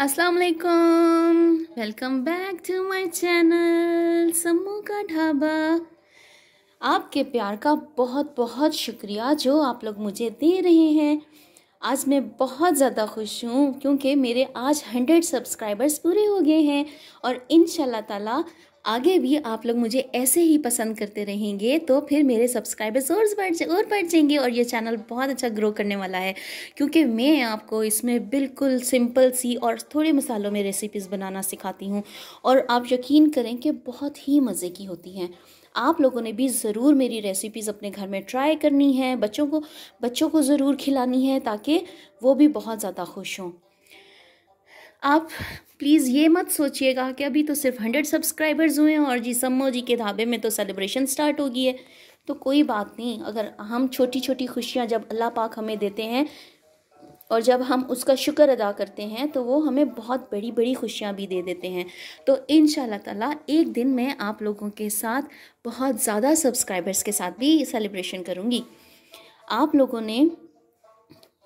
असलकुम welcome back to my channel Sammu का ढाबा आपके प्यार का बहुत बहुत शुक्रिया जो आप लोग मुझे दे रहे हैं आज मैं बहुत ज़्यादा खुश हूँ क्योंकि मेरे आज हंड्रेड सब्सक्राइबर्स पूरे हो गए हैं और इन ताला आगे भी आप लोग मुझे ऐसे ही पसंद करते रहेंगे तो फिर मेरे सब्सक्राइबर्स और बढ़ और बढ़ जाएंगे और ये चैनल बहुत अच्छा ग्रो करने वाला है क्योंकि मैं आपको इसमें बिल्कुल सिंपल सी और थोड़े मसालों में रेसिपीज़ बनाना सिखाती हूँ और आप यकीन करें कि बहुत ही मज़े की होती हैं आप लोगों ने भी ज़रूर मेरी रेसिपीज़ अपने घर में ट्राई करनी है बच्चों को बच्चों को ज़रूर खिलानी है ताकि वो भी बहुत ज़्यादा खुश हों आप प्लीज़ ये मत सोचिएगा कि अभी तो सिर्फ हंड्रेड सब्सक्राइबर्स हुए हैं और जी सम्मो जी के ढाबे में तो सेलिब्रेशन स्टार्ट होगी है तो कोई बात नहीं अगर हम छोटी छोटी खुशियाँ जब अल्लाह पाक हमें देते हैं और जब हम उसका शुक्र अदा करते हैं तो वो हमें बहुत बड़ी बड़ी खुशियाँ भी दे देते हैं तो इन ताला एक दिन मैं आप लोगों के साथ बहुत ज़्यादा सब्सक्राइबर्स के साथ भी सेलिब्रेशन करूँगी आप लोगों ने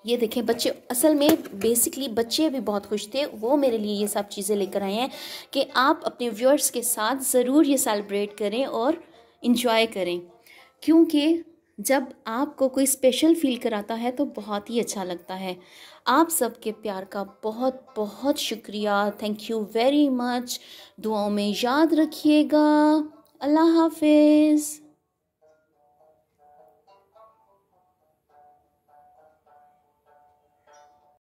ये देखें बच्चे असल में बेसिकली बच्चे भी बहुत खुश थे वो मेरे लिए ये सब चीज़ें लेकर आए हैं कि आप अपने व्यूअर्स के साथ ज़रूर ये सेलिब्रेट करें और इन्जॉय करें क्योंकि जब आपको कोई स्पेशल फील कराता है तो बहुत ही अच्छा लगता है आप सबके प्यार का बहुत बहुत शुक्रिया थैंक यू वेरी मच दुआओं में याद रखिएगा अल्लाह हाफिज़